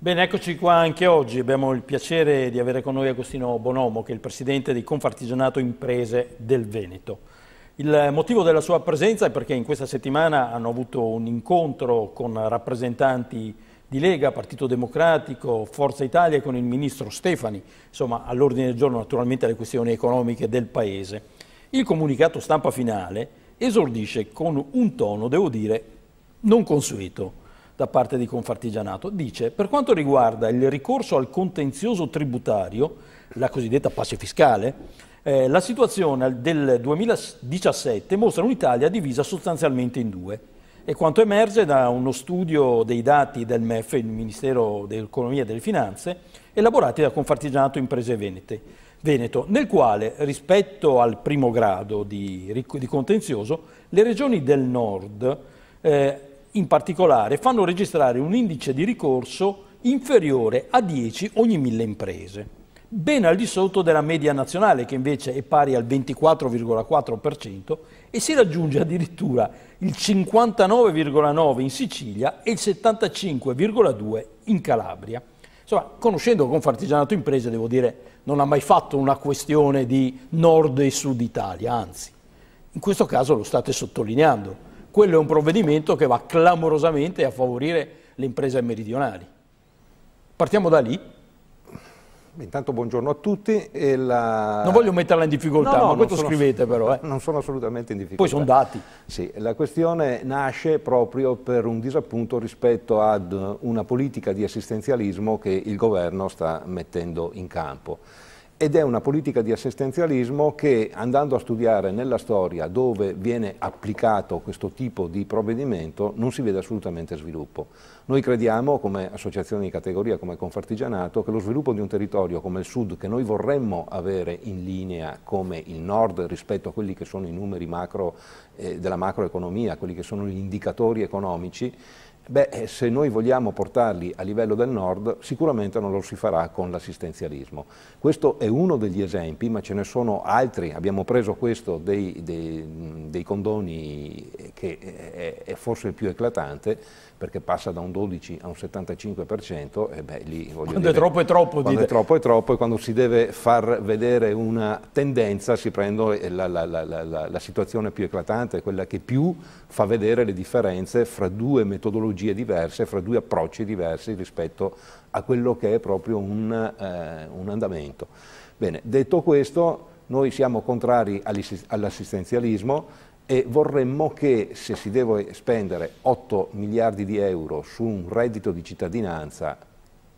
Bene, eccoci qua anche oggi. Abbiamo il piacere di avere con noi Agostino Bonomo, che è il presidente di Confartigianato Imprese del Veneto. Il motivo della sua presenza è perché in questa settimana hanno avuto un incontro con rappresentanti di Lega, Partito Democratico, Forza Italia e con il ministro Stefani, insomma all'ordine del giorno naturalmente le questioni economiche del Paese. Il comunicato stampa finale esordisce con un tono, devo dire, non consueto da parte di Confartigianato. Dice, per quanto riguarda il ricorso al contenzioso tributario, la cosiddetta pace fiscale, eh, la situazione del 2017 mostra un'Italia divisa sostanzialmente in due. E quanto emerge da uno studio dei dati del MEF, il Ministero dell'Economia e delle Finanze, elaborati da Confartigianato Imprese Venete, Veneto, nel quale rispetto al primo grado di, di contenzioso le regioni del nord eh, in particolare fanno registrare un indice di ricorso inferiore a 10 ogni 1000 imprese, ben al di sotto della media nazionale che invece è pari al 24,4% e si raggiunge addirittura il 59,9% in Sicilia e il 75,2% in Calabria. Insomma, conoscendo Confartigianato Imprese, devo dire, non ha mai fatto una questione di nord e sud Italia, anzi, in questo caso lo state sottolineando quello è un provvedimento che va clamorosamente a favorire le imprese meridionali. Partiamo da lì. Intanto buongiorno a tutti. La... Non voglio metterla in difficoltà, no, no, ma questo sono, scrivete però. Eh. Non sono assolutamente in difficoltà. Poi sono dati. Sì, la questione nasce proprio per un disappunto rispetto ad una politica di assistenzialismo che il governo sta mettendo in campo ed è una politica di assistenzialismo che andando a studiare nella storia dove viene applicato questo tipo di provvedimento non si vede assolutamente sviluppo. Noi crediamo come associazione di categoria, come Confartigianato, che lo sviluppo di un territorio come il sud, che noi vorremmo avere in linea come il nord rispetto a quelli che sono i numeri macro eh, della macroeconomia, quelli che sono gli indicatori economici, Beh, eh, se noi vogliamo portarli a livello del nord, sicuramente non lo si farà con l'assistenzialismo. Questo è uno degli esempi, ma ce ne sono altri. Abbiamo preso questo dei, dei, dei condoni che è, è forse il più eclatante, perché passa da un 12 a un 75%, e beh, lì voglio quando dire, è troppo è troppo. Quando dite. è troppo è troppo e quando si deve far vedere una tendenza si prende eh, la, la, la, la, situazione più eclatante, quella che più fa vedere le differenze fra due metodologie diverse, fra due approcci diversi rispetto a quello che è proprio un, eh, un andamento. Bene, detto questo, noi siamo contrari all'assistenzialismo, e vorremmo che se si deve spendere 8 miliardi di euro su un reddito di cittadinanza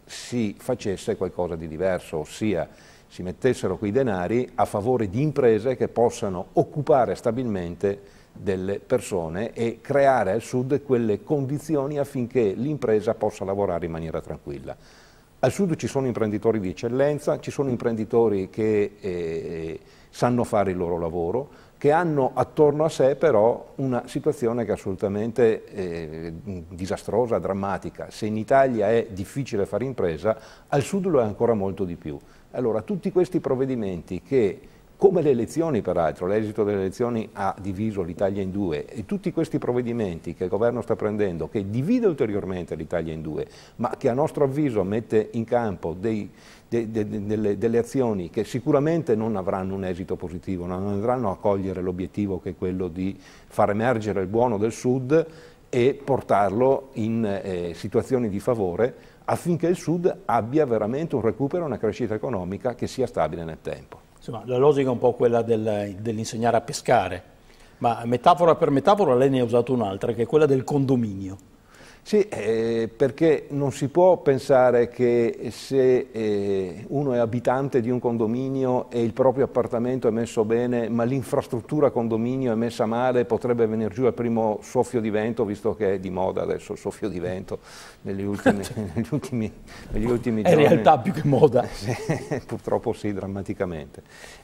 si facesse qualcosa di diverso, ossia si mettessero quei denari a favore di imprese che possano occupare stabilmente delle persone e creare al sud quelle condizioni affinché l'impresa possa lavorare in maniera tranquilla. Al sud ci sono imprenditori di eccellenza, ci sono imprenditori che eh, sanno fare il loro lavoro, che hanno attorno a sé però una situazione che è assolutamente eh, disastrosa, drammatica. Se in Italia è difficile fare impresa, al sud lo è ancora molto di più. Allora tutti questi provvedimenti che come le elezioni peraltro, l'esito delle elezioni ha diviso l'Italia in due e tutti questi provvedimenti che il governo sta prendendo, che divide ulteriormente l'Italia in due, ma che a nostro avviso mette in campo dei, de, de, delle, delle, azioni che sicuramente non avranno un esito positivo, non andranno a cogliere l'obiettivo che è quello di far emergere il buono del Sud e portarlo in eh, situazioni di favore affinché il Sud abbia veramente un recupero, una crescita economica che sia stabile nel tempo. Insomma, la logica è un po' quella del, dell'insegnare a pescare, ma metafora per metafora lei ne ha usato un'altra, che è quella del condominio. Sì, eh, perché non si può pensare che se eh, uno è abitante di un condominio e il proprio appartamento è messo bene, ma l'infrastruttura condominio è messa male, potrebbe venire giù al primo soffio di vento, visto che è di moda adesso il soffio di vento negli ultimi, negli ultimi, negli ultimi è giorni. È realtà più che moda. Sì, purtroppo sì, drammaticamente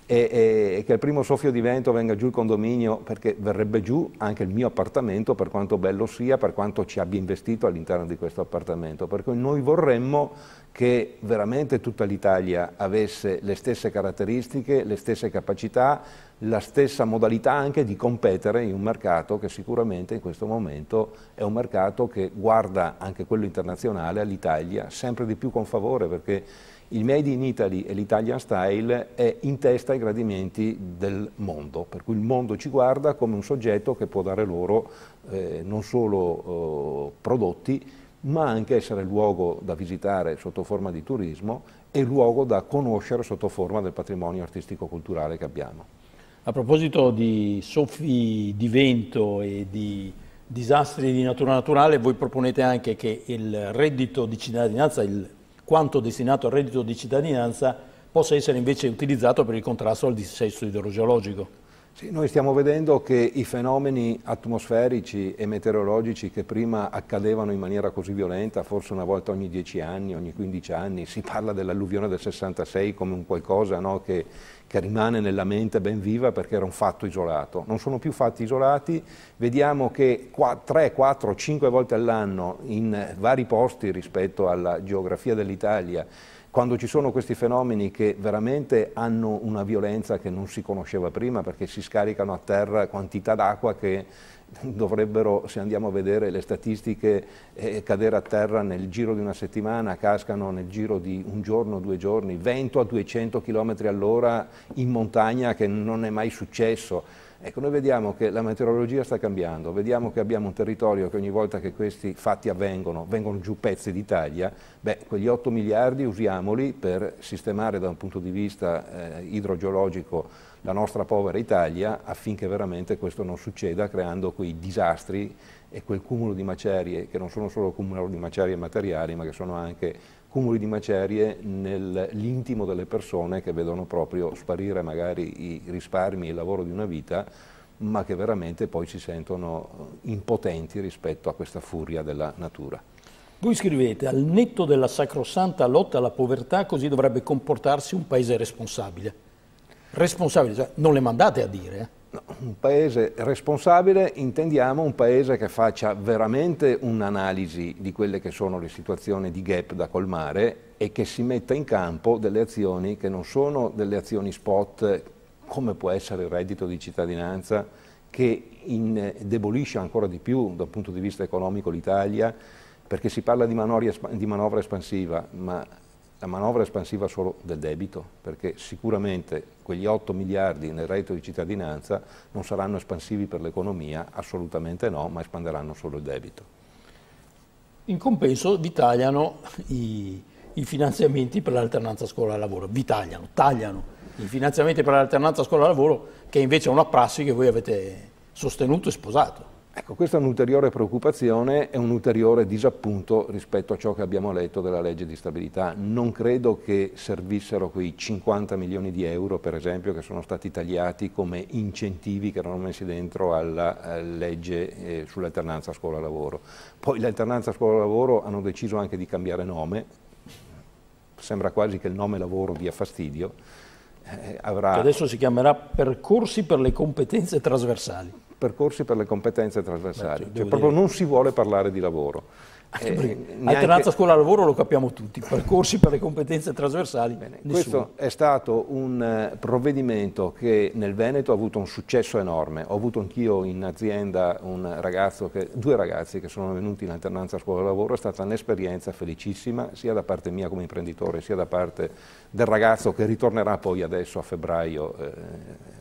e, e, che al primo soffio di vento venga giù il condominio perché verrebbe giù anche il mio appartamento per quanto bello sia, per quanto ci abbia investito all'interno di questo appartamento. Per cui noi vorremmo che veramente tutta l'Italia avesse le stesse caratteristiche, le stesse capacità, la stessa modalità anche di competere in un mercato che sicuramente in questo momento è un mercato che guarda anche quello internazionale all'Italia sempre di più con favore perché il Made in Italy e l'Italian Style è in testa ai gradimenti del mondo, per cui il mondo ci guarda come un soggetto che può dare loro eh, non solo eh, prodotti, ma anche essere luogo da visitare sotto forma di turismo e luogo da conoscere sotto forma del patrimonio artistico-culturale che abbiamo. A proposito di soffi di vento e di disastri di natura naturale, voi proponete anche che il reddito di cittadinanza, il quanto destinato al reddito di cittadinanza possa essere invece utilizzato per il contrasto al dissesto idrogeologico. Sì, noi stiamo vedendo che i fenomeni atmosferici e meteorologici che prima accadevano in maniera così violenta, forse una volta ogni 10 anni, ogni 15 anni, si parla dell'alluvione del 66 come un qualcosa no, che, che rimane nella mente ben viva perché era un fatto isolato. Non sono più fatti isolati, vediamo che 3, 4, 5 volte all'anno in vari posti rispetto alla geografia dell'Italia, quando ci sono questi fenomeni che veramente hanno una violenza che non si conosceva prima perché si scaricano a terra quantità d'acqua che dovrebbero, se andiamo a vedere le statistiche, eh, cadere a terra nel giro di una settimana, cascano nel giro di un giorno, due giorni, vento a 200 km all'ora in montagna che non è mai successo Ecco, noi vediamo che la meteorologia sta cambiando, vediamo che abbiamo un territorio che ogni volta che questi fatti avvengono, vengono giù pezzi d'Italia, beh, quegli 8 miliardi usiamoli per sistemare da un punto di vista eh, idrogeologico la nostra povera Italia affinché veramente questo non succeda creando quei disastri e quel cumulo di macerie che non sono solo cumulo di macerie materiali ma che sono anche cumuli di macerie nell'intimo delle persone che vedono proprio sparire magari i risparmi, e il lavoro di una vita, ma che veramente poi si sentono eh, impotenti rispetto a questa furia della natura. Voi scrivete, al netto della sacrosanta lotta alla povertà, così dovrebbe comportarsi un paese responsabile. Responsabile, cioè non le mandate a dire, eh? un paese responsabile intendiamo un paese che faccia veramente un'analisi di quelle che sono le situazioni di gap da colmare e che si metta in campo delle azioni che non sono delle azioni spot come può essere il reddito di cittadinanza che indebolisce ancora di più dal punto di vista economico l'Italia perché si parla di manovra espansiva ma la manovra espansiva solo del debito, perché sicuramente quegli 8 miliardi nel reddito di cittadinanza non saranno espansivi per l'economia, assolutamente no, ma espanderanno solo il debito. In compenso vi tagliano i, i finanziamenti per l'alternanza scuola-lavoro, vi tagliano, tagliano i finanziamenti per l'alternanza scuola-lavoro che invece è una prassi che voi avete sostenuto e sposato. Ecco, questa è un'ulteriore preoccupazione e un ulteriore disappunto rispetto a ciò che abbiamo letto della legge di stabilità. Non credo che servissero quei 50 milioni di euro, per esempio, che sono stati tagliati come incentivi che erano messi dentro alla eh, legge eh, sull'alternanza scuola-lavoro. Poi l'alternanza scuola-lavoro hanno deciso anche di cambiare nome, sembra quasi che il nome lavoro dia fastidio. Eh, avrà... Adesso si chiamerà percorsi per le competenze trasversali percorsi per le competenze trasversali, Beh, cioè, cioè proprio dire. non si vuole parlare di lavoro. Ah, eh, neanche... Alternanza scuola-lavoro lo capiamo tutti, percorsi per le competenze trasversali. Bene, questo è stato un eh, provvedimento che nel Veneto ha avuto un successo enorme. Ho avuto anch'io in azienda ragazzo che, due ragazzi che sono venuti in alternanza scuola-lavoro, è stata un'esperienza felicissima sia da parte mia come imprenditore sia da parte del ragazzo che ritornerà poi adesso a febbraio. Eh,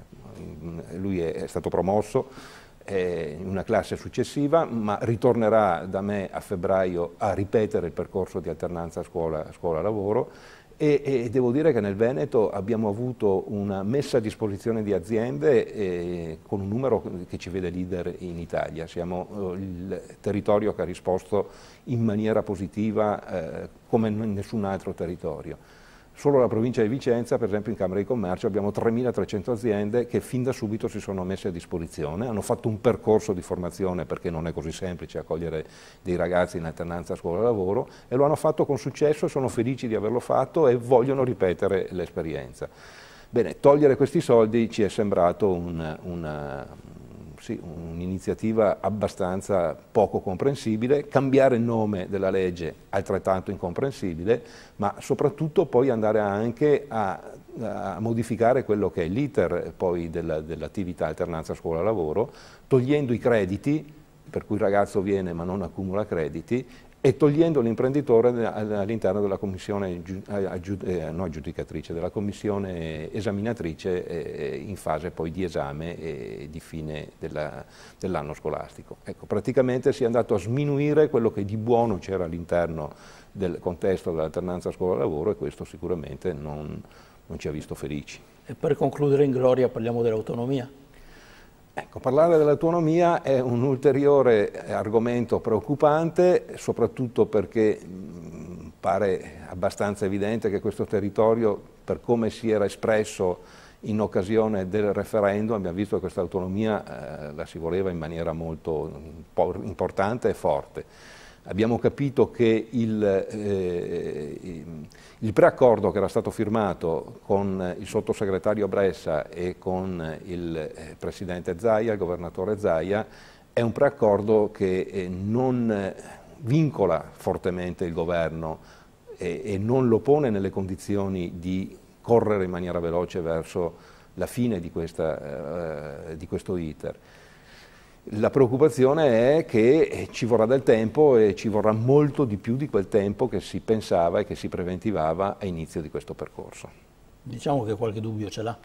lui è stato promosso in una classe successiva, ma ritornerà da me a febbraio a ripetere il percorso di alternanza scuola-lavoro e, e, devo dire che nel Veneto abbiamo avuto una messa a disposizione di aziende eh, con un numero che ci vede leader in Italia. Siamo eh, il territorio che ha risposto in maniera positiva eh, come nessun altro territorio. Solo la provincia di Vicenza, per esempio in Camera di Commercio, abbiamo 3.300 aziende che fin da subito si sono messe a disposizione, hanno fatto un percorso di formazione perché non è così semplice accogliere dei ragazzi in alternanza scuola-lavoro e lo hanno fatto con successo, sono felici di averlo fatto e vogliono ripetere l'esperienza. Bene, togliere questi soldi ci è sembrato un, una, sì, un'iniziativa abbastanza poco comprensibile, cambiare il nome della legge altrettanto incomprensibile, ma soprattutto poi andare anche a, a modificare quello che è l'iter eh, dell'attività alternanza scuola-lavoro, togliendo i crediti per cui il ragazzo viene ma non accumula crediti e togliendo l'imprenditore all'interno della commissione eh, eh, non aggiudicatrice, della commissione esaminatrice eh, in fase poi di esame e di fine dell'anno scolastico. Ecco, praticamente si è andato a sminuire quello che di buono c'era all'interno del contesto dell'alternanza scuola-lavoro e questo sicuramente non, non ci ha visto felici. E per concludere in gloria parliamo dell'autonomia. Ecco, parlare dell'autonomia è un ulteriore argomento preoccupante, soprattutto perché mm, pare abbastanza evidente che questo territorio, per come si era espresso in occasione del referendum, abbiamo visto che questa autonomia eh, la si voleva in maniera molto mm, importante e forte abbiamo capito che il, eh, il, preaccordo che era stato firmato con il sottosegretario Bressa e con il eh, presidente Zaia, il governatore Zaia, è un preaccordo che eh, non eh, vincola fortemente il governo e, e non lo pone nelle condizioni di correre in maniera veloce verso la fine di, questa, eh, di questo iter. La preoccupazione è che eh, ci vorrà del tempo e ci vorrà molto di più di quel tempo che si pensava e che si preventivava a inizio di questo percorso. Diciamo che qualche dubbio ce l'ha.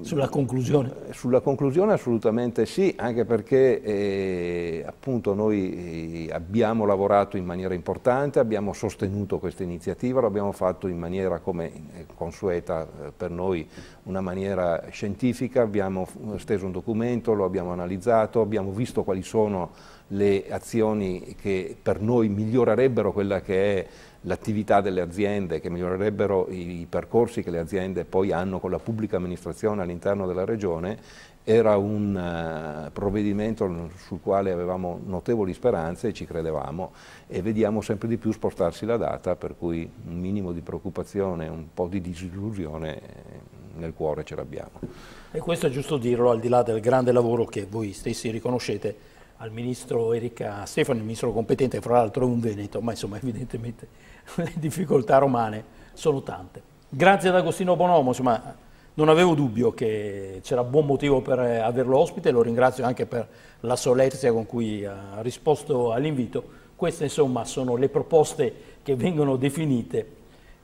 Sulla conclusione? Eh, sulla conclusione assolutamente sì, anche perché eh, appunto noi eh, abbiamo lavorato in maniera importante, abbiamo sostenuto questa iniziativa, l'abbiamo fatto in maniera come eh, consueta per noi, una maniera scientifica, abbiamo steso un documento, lo abbiamo analizzato, abbiamo visto quali sono le azioni che per noi migliorerebbero quella che è l'attività delle aziende, che migliorerebbero i percorsi che le aziende poi hanno con la pubblica amministrazione all'interno della regione, era un eh, provvedimento sul quale avevamo notevoli speranze e ci credevamo e vediamo sempre di più spostarsi la data, per cui un minimo di preoccupazione, un po' di disillusione eh, nel cuore ce l'abbiamo. E questo è giusto dirlo, al di là del grande lavoro che voi stessi riconoscete al ministro Erika Stefano, il ministro competente, fra l'altro è un veneto, ma insomma evidentemente le difficoltà romane sono tante. Grazie ad Agostino Bonomo, insomma non avevo dubbio che c'era buon motivo per averlo ospite, lo ringrazio anche per la solerzia con cui ha risposto all'invito. Queste insomma sono le proposte che vengono definite,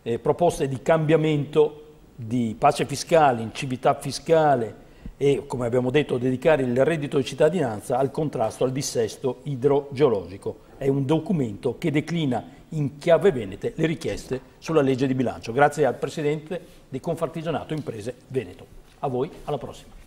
eh, proposte di cambiamento, di pace fiscale, incività fiscale, e, come abbiamo detto, dedicare il reddito di cittadinanza al contrasto al dissesto idrogeologico. È un documento che declina in chiave venete le richieste sulla legge di bilancio. Grazie al Presidente di Confartigianato Imprese Veneto. A voi, alla prossima.